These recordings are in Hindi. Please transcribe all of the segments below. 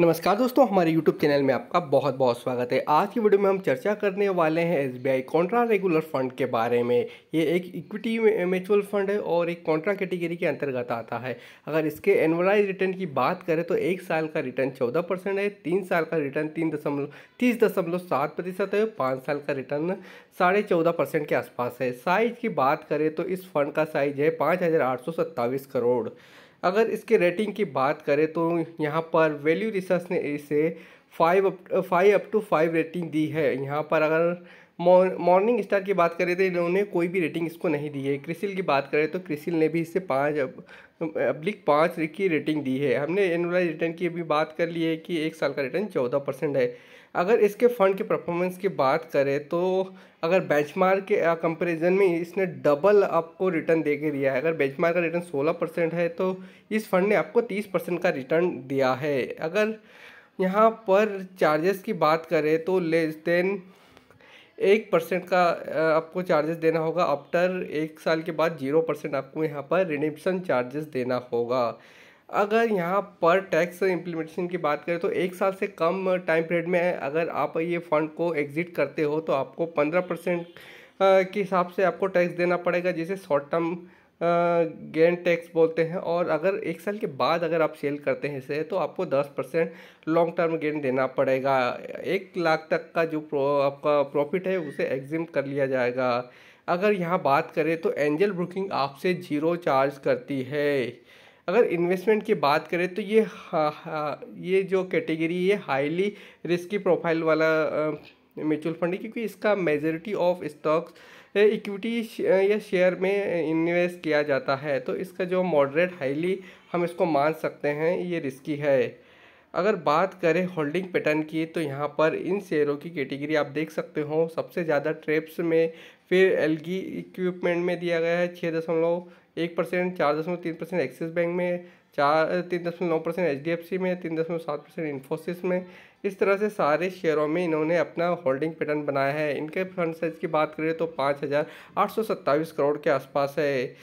नमस्कार दोस्तों हमारे YouTube चैनल में आपका बहुत बहुत स्वागत है आज की वीडियो में हम चर्चा करने वाले हैं S B I contra regular fund के बारे में ये एक इक्विटी म्यूचुअल फंड है और एक कॉन्ट्रा कैटेगरी के अंतर्गत आता है अगर इसके एनवराइज रिटर्न की बात करें तो एक साल का रिटर्न चौदह परसेंट है तीन साल का रिटर्न तीन दशमलव तीस दशमलव सात प्रतिशत है पाँच साल का रिटर्न साढ़े चौदह परसेंट के आसपास है साइज़ की बात करें तो इस फंड का साइज़ है पाँच हज़ार आठ सौ सत्ताईस करोड़ अगर इसके रेटिंग की बात करें तो यहाँ पर वैल्यू रिसर्च ने इसे five of five of to five rating दी है यहाँ पर अगर मॉर्निंग स्टार की बात करें तो इन्होंने कोई भी रेटिंग इसको नहीं दी है क्रिसिल की बात करें तो क्रिसिल ने भी इससे पाँच अब्लिक पाँच की रेटिंग दी है हमने एनुअलाइज रिटर्न की भी बात कर ली है कि एक साल का रिटर्न चौदह परसेंट है अगर इसके फंड के परफॉर्मेंस की बात करें तो अगर बेंचमार्क के कंपैरिजन में इसने डबल आपको रिटर्न दे के दिया है अगर बेंचमार्क का रिटर्न सोलह परसेंट है तो इस फंड ने आपको तीस परसेंट का रिटर्न दिया है अगर यहाँ पर चार्जेस की बात करें तो लेस देन एक परसेंट का आपको चार्जेस देना होगा आफ्टर एक साल के बाद जीरो परसेंट आपको यहाँ पर रिडिप्शन चार्जेस देना होगा अगर यहाँ पर टैक्स इम्प्लीमेंटेशन की बात करें तो एक साल से कम टाइम पीरियड में अगर आप ये फंड को एग्जिट करते हो तो आपको पंद्रह परसेंट के हिसाब से आपको टैक्स देना पड़ेगा जिसे शॉर्ट टर्म गेन टैक्स बोलते हैं और अगर एक साल के बाद अगर आप सेल करते हैं इसे तो आपको दस परसेंट लॉन्ग टर्म गेन देना पड़ेगा एक लाख तक का जो प्रो, आपका प्रॉफिट है उसे एग्जिम कर लिया जाएगा अगर यहाँ बात करें तो एंजल ब्रोकिंग आपसे जीरो चार्ज करती है अगर इन्वेस्टमेंट की बात करें तो ये हा, हा, ये जो कैटेगरी ये हाईली रिस्की प्रोफाइल वाला आ, म्यूचुअल फंड है क्योंकि इसका मेजोरिटी ऑफ स्टॉक्स इक्विटी या शेयर में इन्वेस्ट किया जाता है तो इसका जो मॉडरेट हाईली हम इसको मान सकते हैं ये रिस्की है अगर बात करें होल्डिंग पैटर्न की तो यहाँ पर इन शेयरों की कैटेगरी आप देख सकते हो सबसे ज़्यादा ट्रेप्स में फिर एलगी इक्विपमेंट में दिया गया है छः दशमलव एक परसेंट चार दशमलव तीन परसेंट एक्सिस बैंक में चार तीन दशमलव नौ percent H D F C में तीन दशमलव सात परसेंट इन्फोसिस में इस तरह से सारे शेयरों में इन्होंने अपना होल्डिंग पैटर्न बनाया है इनके फंड साइज की बात करें तो पाँच हज़ार आठ सौ सत्ताईस करोड़ के आसपास है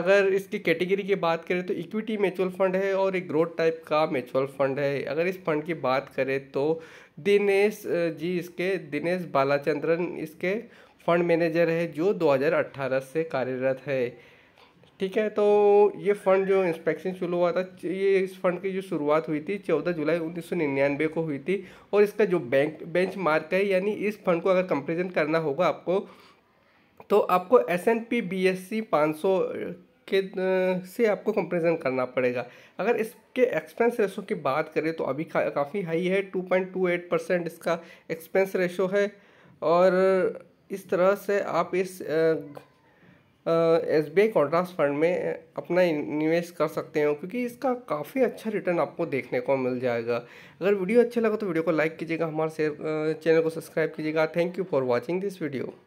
अगर इसकी कैटेगरी की बात करें तो इक्विटी म्यूचुअल फंड है और एक ग्रोथ टाइप का म्यूचुअल फंड है अगर इस फंड की बात करें तो दिनेश जी इसके दिनेश बालाचंद्रन इसके फंड मैनेजर है जो 2018 से कार्यरत है ठीक है तो ये फंड जो इंस्पेक्शन शुरू हुआ था ये इस फंड की जो शुरुआत हुई थी चौदह जुलाई उन्नीस सौ निन्यानवे को हुई थी और इसका जो बैंक बेंच मार्क है यानी इस फंड को अगर कंपेरिजन करना होगा आपको तो आपको S N P B S C पाँच सौ के से आपको कंपेरिजन करना पड़ेगा अगर इसके एक्सपेंस रेशो की बात करें तो अभी काफ़ी हाई है two point two eight percent इसका एक्सपेंस रेशो है और इस तरह से आप इस S B I contrast fund में अपना निवेश कर सकते हो क्योंकि इसका काफ़ी अच्छा रिटर्न आपको देखने को मिल जाएगा अगर वीडियो अच्छा लगा तो वीडियो को लाइक कीजिएगा हमारे चैनल को सब्सक्राइब कीजिएगा thank you for watching this video